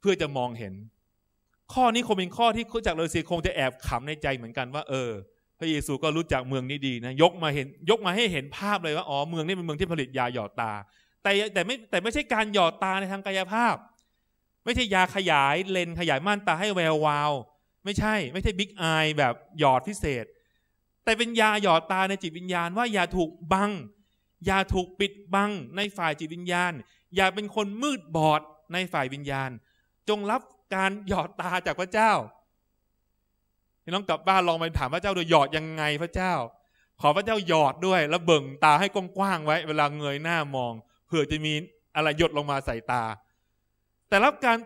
เพื่อจะมองเห็น ข้อนี้คงเป็นข้อที่คจากเลเซียคงจะแอบขำในใจเหมือนกันว่าเออ พระเยซูก็รู้จักเมืองนี้ดีนะ ยกมาเห็นยกมาให้เห็นภาพเลย ว่าอ๋อเมืองนี้เป็นเมืองที่ผลิตยาหยอดตาแต่แต่ไม่แต่ไม่ใช่การหยอดตาในทางกายภาพ ไม่ใช่ยาขยายเลนขยายม่านตาให้แวววาว ไม่ใช่ ไม่ใช่บิ๊กไอแบบหยอดพิเศษ แต่เป็นยาหยอดตาในจิตวิญญาณว่าอย่าถูกบังอย่าถูกปิดบังในฝ่ายจิตวิญญาณ อย่าเป็นคนมืดบอดในฝ่ายวิญญาณ จงรับการหยอดตาจากพระเจ้าพี่น้องกลับบ้านลองไปถามพระเจ้าดูหยอดยังไงพระเจ้า ขอพระเจ้าหยอดด้วยแล้วเบิ่งตาให้กว้างๆไว้ เวลาเงยหน้ามองเผื่อจะมีอะไรหยดลงมาใส่ตา แต่รับการ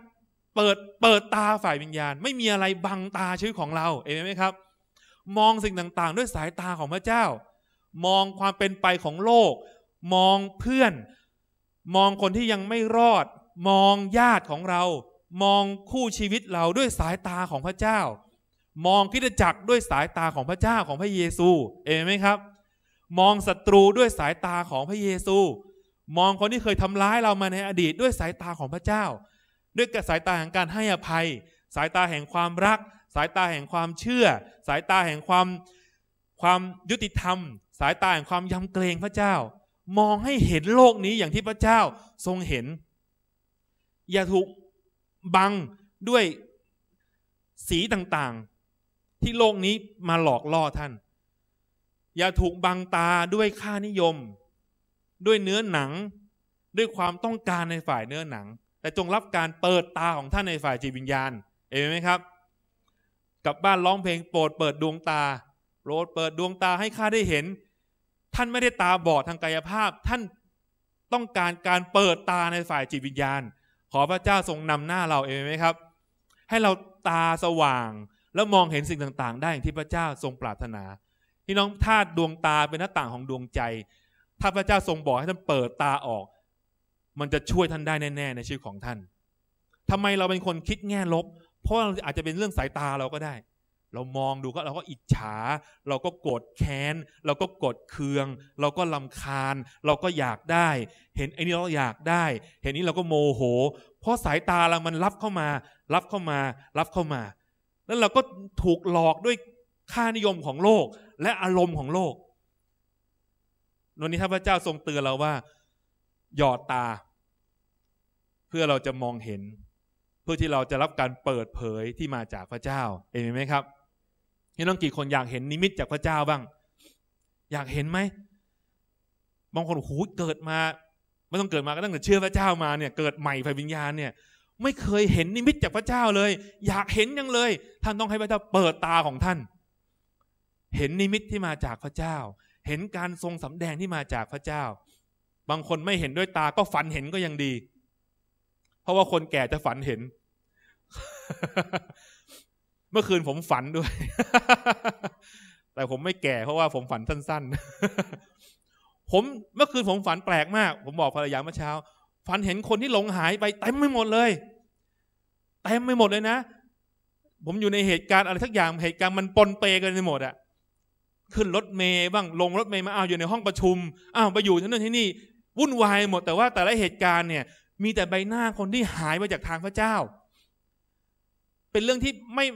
เปิดเปิดตาฝ่ายวิญญาณไม่มีอะไรบังตาชีวิตของเรา เอเมนไหมครับ มองสิ่งต่างๆด้วยสายตาของพระเจ้า มองความเป็นไปของโลก มองเพื่อน มองคนที่ยังไม่รอด มองญาติของเรา มองคู่ชีวิตเราด้วยสายตาของพระเจ้า มองคิดจักรด้วยสายตาของพระเจ้าของพระเยซู เอเมนไหมครับ มองศัตรูด้วยสายตาของพระเยซูมองคนที่เคยทำร้ายเรามาในอดีตด้วยสายตาของพระเจ้า ด้วยสายตาแห่งการให้อภัย สายตาแห่งความรัก สายตาแห่งความเชื่อ สายตาแห่งความความยุติธรรม สายตาแห่งความยำเกรงพระเจ้า มองให้เห็นโลกนี้อย่างที่พระเจ้าทรงเห็น อย่าถูกบังด้วยสีต่างๆ ที่โลกนี้มาหลอกล่อท่าน อย่าถูกบังตาด้วยค่านิยมด้วยเนื้อหนังด้วยความต้องการในฝ่ายเนื้อหนัง แต่จงรับการเปิดตาของท่านในฝ่ายจิตวิญญาณ เอเมนไหมครับกลับบ้านร้องเพลงโปรดเปิดดวงตาโปรดเปิดดวงตาให้ข้าได้เห็น ท่านไม่ได้ตาบอดทางกายภาพ ท่านต้องการการเปิดตาในฝ่ายจิตวิญญาณ ขอพระเจ้าทรงนำหน้าเราเองไหมครับ ให้เราตาสว่างแล้วมองเห็นสิ่งต่าง ๆ ได้อย่างที่พระเจ้าทรงปรารถนาพี่น้องธาตุดวงตาเป็นหน้าต่างของดวงใจถ้าพระเจ้าทรงบอกให้ท่านเปิดตาออก มันจะช่วยท่านได้แน่ๆในชีวิตของท่าน ทำไมเราเป็นคนคิดแง่ลบ เพราะอาจจะเป็นเรื่องสายตาเราก็ได้ เรามองดูก็เราก็อิจฉา เราก็โกรธแค้น เราก็โกรธเคือง เราก็ลำคาญ เราก็อยากได้ เห็นไอ้นี่เราอยากได้ เห็นนี้เราก็โมโห เพราะสายตาเรามันรับเข้ามา รับเข้ามา รับเข้ามา แล้วเราก็ถูกหลอกด้วยค่านิยมของโลกและอารมณ์ของโลกวันนี้ถ้าพระเจ้าทรงเตือนเราว่าหยอดตา เพื่อเราจะมองเห็น เพื่อที่เราจะรับการเปิดเผยที่มาจากพระเจ้าเองไหมครับพี่น้องกี่คนอยากเห็นนิมิตจากพระเจ้าบ้าง อยากเห็นไหมบางคนหูเกิดมาไม่ต้องเกิดมาก็ตั้งแต่เชื่อพระเจ้ามาเนี่ย เกิดใหม่ไฟวิญญาณเนี่ย ไม่เคยเห็นนิมิตจากพระเจ้าเลย อยากเห็นยังเลยท่านต้องให้พระเจ้าเปิดตาของท่าน เห็นนิมิตที่มาจากพระเจ้าเห็นการทรงสำแดงที่มาจากพระเจ้า บางคนไม่เห็นด้วยตาก็ฝันเห็นก็ยังดี เพราะว่าคนแก่จะฝันเห็น เมื่อคืนผมฝันด้วย แต่ผมไม่แก่เพราะว่าผมฝันสั้น ๆ ผมเมื่อคืนผมฝันแปลกมาก ผมบอกภรรยาเมื่อเช้า ฝันเห็นคนที่หลงหายไปเต็มไม่หมดเลย เต็มไม่หมดเลยนะ ผมอยู่ในเหตุการณ์อะไรสักอย่าง เหตุการณ์มันปนเปกันไปหมดอะขึ้นรถเมย์บ้าง ลงรถเมย์มาอ้าวอยู่ในห้องประชุมอ้าวไปอยู่ที่นั่นที่นี่วุ่นวายหมด แต่ว่าแต่ละเหตุการณ์เนี่ย มีแต่ใบหน้าคนที่หายไปจากทางพระเจ้า เป็นเรื่องที่ไม่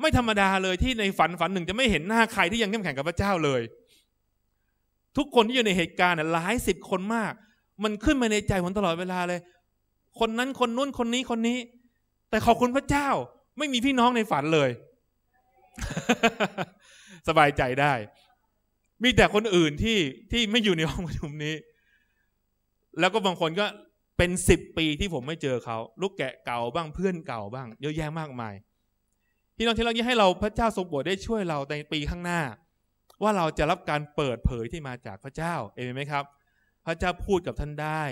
ไม่ธรรมดาเลยที่ในฝันฝันหนึ่ง จะไม่เห็นหน้าใครที่ยังเข้มแข็งกับพระเจ้าเลย ทุกคนที่อยู่ในเหตุการณ์หลายสิบคนมาก มันขึ้นมาในใจผมตลอดเวลาเลย คนนั้นคนนู้นคนนี้คนนี้ แต่ขอบคุณพระเจ้าไม่มีพี่น้องในฝันเลยสบายใจได้ มีแต่คนอื่นที่ที่ไม่อยู่ในห้องประชุมนี้ แล้วก็บางคนก็เป็นสิบปีที่ผมไม่เจอเขา ลูกแกะเก่าบ้าง เพื่อนเก่าบ้าง เยอะแยะมากมายพี่น้องที่เราให้เราพระเจ้าทรงโปรดได้ช่วยเราในปีข้างหน้าว่าเราจะรับการเปิดเผยที่มาจากพระเจ้า เอเมนไหมครับ พระเจ้าพูดกับท่านได้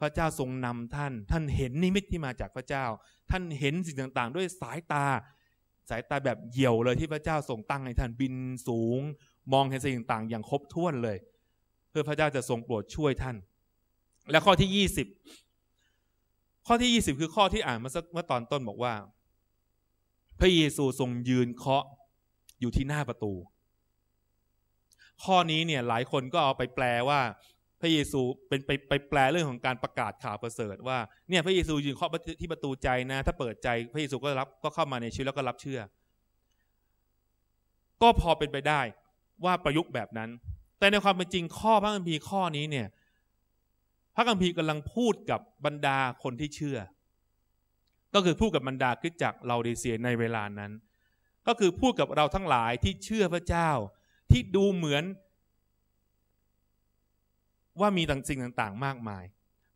พระเจ้าทรงนำท่าน ท่านเห็นนิมิตที่มาจากพระเจ้า ท่านเห็นสิ่งต่าง ๆ ด้วยสายตาสายตาแบบเหี่ยวเลยที่พระเจ้าทรงตั้งให้ท่านบินสูง มองเห็นสิ่งต่างๆอย่างครบถ้วนเลย เพื่อพระเจ้าจะทรงโปรดช่วยท่าน และข้อที่ยี่สิบข้อที่ยี่สิบคือข้อที่อ่านเมื่อตอนต้นบอกว่า พระเยซูทรงยืนเคาะอยู่ที่หน้าประตู ข้อนี้เนี่ยหลายคนก็เอาไปแปลว่าพระเยซูเป็นไปไปแปลเรื่องของการประกาศข่าวประเสริฐว่าเนี่ยพระเยซูยืนเคาะที่ประตูใจนะ ถ้าเปิดใจพระเยซูก็รับก็เข้ามาในชีวิตแล้วก็รับเชื่อ ก็พอเป็นไปได้ว่าประยุกต์แบบนั้น แต่ในความเป็นจริงข้อพระคัมภีร์ข้อนี้เนี่ยพระคัมภีร์กำลังพูดกับบรรดาคนที่เชื่อ ก็คือพูดกับบรรดาคริสตจักรเราดีเซียในเวลานั้น ก็คือพูดกับเราทั้งหลายที่เชื่อพระเจ้า ที่ดูเหมือนว่ามีต่างสิ่งต่างๆ มากมาย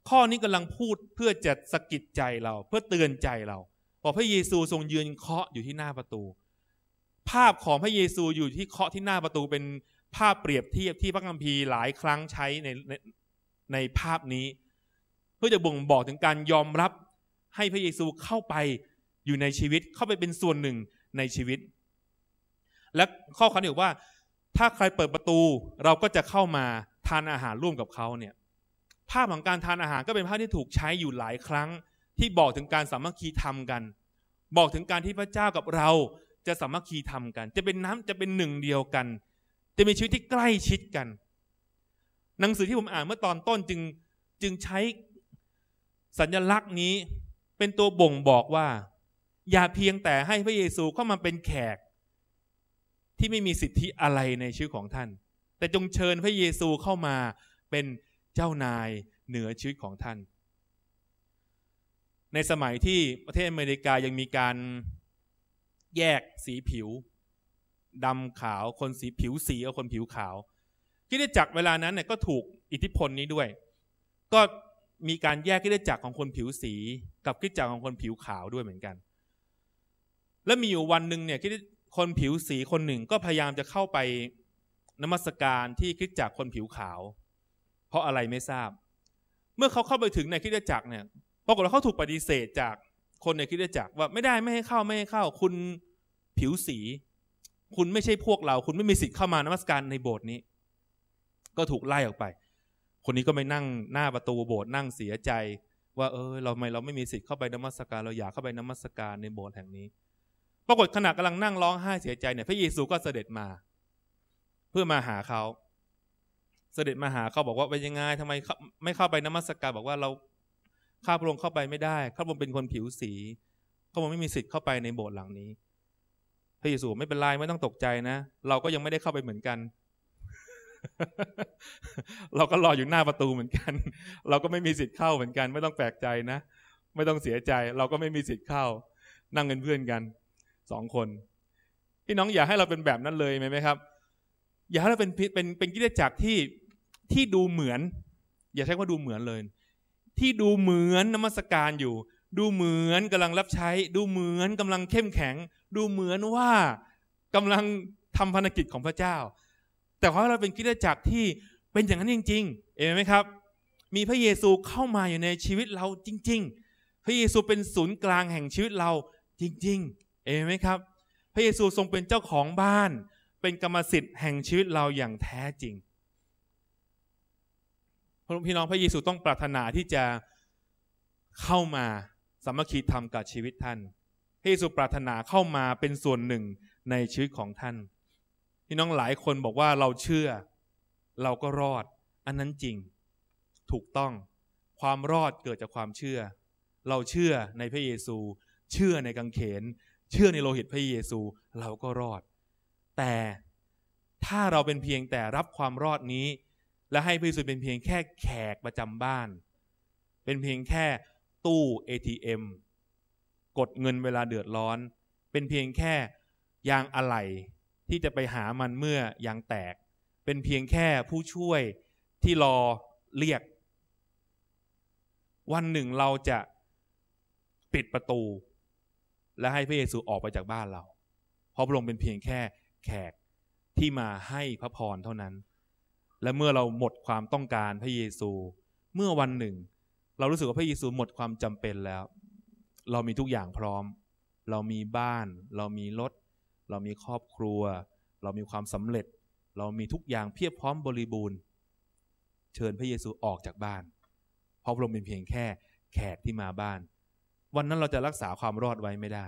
ข้อนี้กำลังพูดเพื่อจะสะกิดใจเราเพื่อเตือนใจเราบอกพระเยซูทรงยืนเคาะอยู่ที่หน้าประตู ภาพของพระเยซูอยู่ที่เคาะที่หน้าประตูเป็นภาพเปรียบเทียบที่พระคัมภีร์หลายครั้งใช้ในในในภาพนี้ เพื่อจะบ่งบอกถึงการยอมรับให้พระเยซูเข้าไปอยู่ในชีวิตเข้าไปเป็นส่วนหนึ่งในชีวิต และข้อความนียบอกว่าถ้าใครเปิดประตูเราก็จะเข้ามาทานอาหารร่วมกับเขาเนี่ย ภาพของการทานอาหารก็เป็นภาพที่ถูกใช้อยู่หลายครั้งที่บอกถึงการสามัคคีธรรมกัน บอกถึงการที่พระเจ้ากับเราจะสามัคคีธรรมกัน จะเป็นน้ำจะเป็นหนึ่งเดียวกัน จะมีชีวิตที่ใกล้ชิดกัน หนังสือที่ผมอ่านเมื่อตอนต้นจึงจึงใช้สัญลักษณ์นี้เป็นตัวบ่งบอกว่า อย่าเพียงแต่ให้พระเยซูเข้ามาเป็นแขก ที่ไม่มีสิทธิอะไรในชีวิตของท่านแต่จงเชิญพระเยซูเข้ามาเป็นเจ้านายเหนือชีวิตของท่าน ในสมัยที่ประเทศอเมริกายังมีการแยกสีผิวดำขาวคนสีผิวสีกับคนผิวขาวคิดจักรเวลานั้นเนี่ยก็ถูกอิทธิพลนี้ด้วยก็มีการแยกคิดจักร ของคนผิวสีกับคิดจักรของคนผิวขาวด้วยเหมือนกัน และมีอยู่วันหนึ่งเนี่ยคิดคนผิวสีคนหนึ่งก็พยายามจะเข้าไปนมัสการที่คิดจากคนผิวขาว เพราะอะไรไม่ทราบ เมื่อเขาเข้าไปถึงในคิดจักรเนี่ยปรากฏว่าเขาถูกปฏิเสธจากคนในคิดจักรว่าไม่ได้ไม่ให้เข้าไม่ให้เข้า คุณผิวสี คุณไม่ใช่พวกเรา คุณไม่มีสิทธิ์เข้ามานมัสการในโบสถ์นี้ ก็ถูกไล่ออกไป คนนี้ก็ไม่นั่งหน้าประตูโบสถ์นั่งเสียใจ ว่า เออเราไม่เราไม่มีสิทธิ์เข้าไปนมัสการ เราอยากเข้าไปนมัสการในโบสถ์แห่งนี้ปรากฏขณะกำลังนั่งร้องไห้เสียใจเนี่ยพระเยซูก็เสด็จมาเพื่อมาหาเขาเสด็จมาหาเขาบอกว่าเป็นยังไงทำไมไม่เข้าไปนมัสการ บอกว่าเราข้าพระองค์เข้าไปไม่ได้ข้าพระองค์เป็นคนผิวสีข้าพระองค์ไม่มีสิทธิ์เข้าไปในโบสถ์หลังนี้พระเยซูไม่เป็นไรไม่ต้องตกใจนะ เราก็ยังไม่ได้เข้าไปเหมือนกัน เราก็รออยู่หน้าประตูเหมือนกัน เราก็ไม่มีสิทธิ์เข้าเหมือนกัน ไม่ต้องแปลกใจนะไม่ต้องเสียใจ เราก็ไม่มีสิทธิ์เข้า นั่งเงินเพื่อนกันสองคนพี่น้องอย่าให้เราเป็นแบบนั้นเลยไหมครับอย่าให้เราเป็นเป็นเป็นกิจจักรที่ที่ดูเหมือน อย่าใช้ว่าดูเหมือนเลย ที่ดูเหมือนนมัสการอยู่ ดูเหมือนกำลังรับใช้ดูเหมือนกำลังเข้มแข็ง ดูเหมือนว่ากำลังทำภารกิจของพระเจ้า แต่ขอให้เราเป็นกิจจักรที่เป็นอย่างนั้นจริงๆเห็นไหมครับมีพระเยซูเข้ามาอยู่ในชีวิตเราจริงๆ พระเยซูเป็นศูนย์กลางแห่งชีวิตเราจริงๆเห็นไหมครับ พระเยซูทรงเป็นเจ้าของบ้านเป็นกรรมสิทธิ์แห่งชีวิตเราอย่างแท้จริง พี่น้องพระเยซูต้องปรารถนาที่จะเข้ามาสามัคคีธรรมกับชีวิตท่าน พระเยซูปรารถนาเข้ามาเป็นส่วนหนึ่งในชีวิตของท่าน พี่น้องหลายคนบอกว่าเราเชื่อเราก็รอด อันนั้นจริง ถูกต้อง ความรอดเกิดจากความเชื่อ เราเชื่อในพระเยซูเชื่อในกังเขนเชื่อในโลหิตพระเยซูเราก็รอดแต่ถ้าเราเป็นเพียงแต่รับความรอดนี้ และให้พระเยซูเป็นเพียงแค่แขกประจำบ้าน เป็นเพียงแค่ตู้ ATM กดเงินเวลาเดือดร้อน เป็นเพียงแค่ยางอะไหล่ที่จะไปหามันเมื่อยางแตก เป็นเพียงแค่ผู้ช่วยที่รอเรียก วันหนึ่งเราจะปิดประตู และให้พระเยซูออกไปจากบ้านเราเพราะพระองค์เป็นเพียงแค่แขกที่มาให้พระพรเท่านั้น และเมื่อเราหมดความต้องการพระเยซู เมื่อวันหนึ่ง เรารู้สึกว่าพระเยซูหมดความจำเป็นแล้ว เรามีทุกอย่างพร้อม เรามีบ้าน เรามีรถ เรามีครอบครัว เรามีความสำเร็จ เรามีทุกอย่างเพียบพร้อมบริบูรณ์ เชิญพระเยซูออกจากบ้าน เพราะพระองค์เป็นเพียงแค่แขกที่มาบ้าน วันนั้นเราจะรักษาความรอดไว้ไม่ได้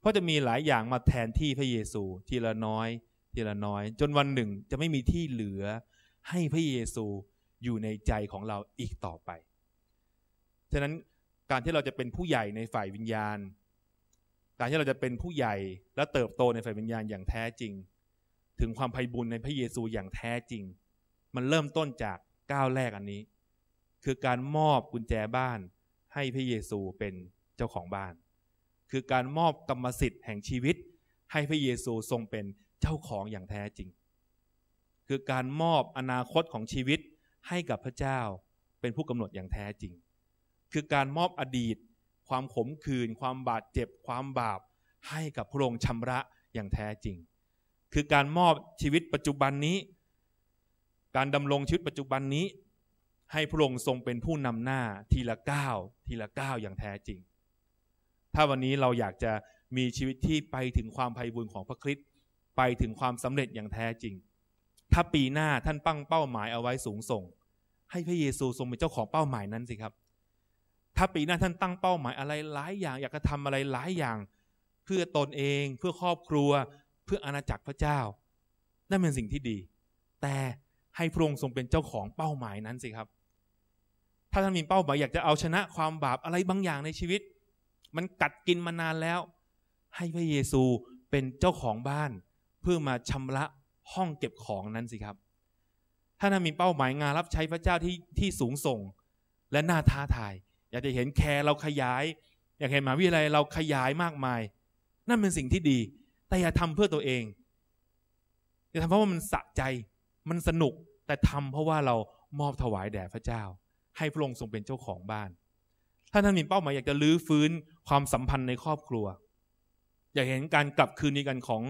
เพราะจะมีหลายอย่างมาแทนที่พระเยซูทีละน้อย ทีละน้อย จนวันหนึ่งจะไม่มีที่เหลือให้พระเยซูอยู่ในใจของเราอีกต่อไป ฉะนั้นการที่เราจะเป็นผู้ใหญ่ในฝ่ายวิญญาณ การที่เราจะเป็นผู้ใหญ่และเติบโตในฝ่ายวิญญาณอย่างแท้จริง ถึงความไพ่บุญในพระเยซูอย่างแท้จริง มันเริ่มต้นจากก้าวแรกอันนี้คือการมอบกุญแจบ้านให้พระเยซูเป็นเจ้าของบ้านคือการมอบกรรมสิทธิ์แห่งชีวิตให้พระเยซูทรงเป็นเจ้าของอย่างแท้จริง คือการมอบอนาคตของชีวิตให้กับพระเจ้าเป็นผู้กำหนดอย่างแท้จริง คือการมอบอดีตความขมขื่นความบาดเจ็บความบาปให้กับพระองค์ชำระอย่างแท้จริง คือการมอบชีวิตปัจจุบันนี้ การดำรงชีวิตปัจจุบันนี้ให้พระองค์ทรงเป็นผู้นำหน้าทีละก้าวทีละก้าวอย่างแท้จริงถ้าวันนี้เราอยากจะมีชีวิตที่ไปถึงความไพ่บุญของพระคริสต์ไปถึงความสำเร็จอย่างแท้จริง ถ้าปีหน้าท่านปั้งเป้าหมายเอาไว้สูงส่งให้พระเยซูทรงเป็นเจ้าของเป้าหมายนั้นสิครับ ถ้าปีหน้าท่านตั้งเป้าหมายอะไรหลายอย่างอยากจะทำอะไรหลายอย่าง เพื่อตนเองเพื่อครอบครัวเพื่ออาณาจักรพระเจ้านั่นเป็นสิ่งที่ดี แต่ให้พระองค์ทรงเป็นเจ้าของเป้าหมายนั้นสิครับ ถ้าท่านมีเป้าหมายอยากจะเอาชนะความบาปอะไรบางอย่างในชีวิตมันกัดกินมานานแล้ว ให้พระเยซูเป็นเจ้าของบ้าน เพื่อมาชำระห้องเก็บของนั้นสิครับ ถ้าท่านมีเป้าหมายงานรับใช้พระเจ้าที่ที่สูงส่งและน่าท้าทายอยากจะเห็นแคร์เราขยาย อยากเห็นมหาวิทยาลัยเราขยายมากมาย นั่นเป็นสิ่งที่ดี แต่อย่าทำเพื่อตัวเองอย่าทำเพราะว่ามันสะใจมันสนุกแต่ทำเพราะว่าเรามอบถวายแด่พระเจ้า ให้พระองค์ทรงเป็นเจ้าของบ้าน ถ้าท่านมีเป้าหมายอยากจะลื้อฟื้นความสัมพันธ์ในครอบครัว อยากเห็นการกลับคืนดีกันของ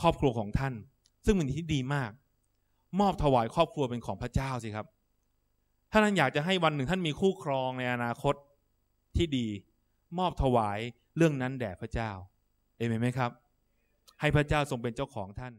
ครอบครัวของท่าน ซึ่งเป็นที่ดีมาก มอบถวายครอบครัวเป็นของพระเจ้าสิครับ ถ้าท่านอยากจะให้วันหนึ่งท่านมีคู่ครองในอนาคตที่ดี มอบถวายเรื่องนั้นแด่พระเจ้าเอเมนไหมครับ ให้พระเจ้าทรงเป็นเจ้าของท่าน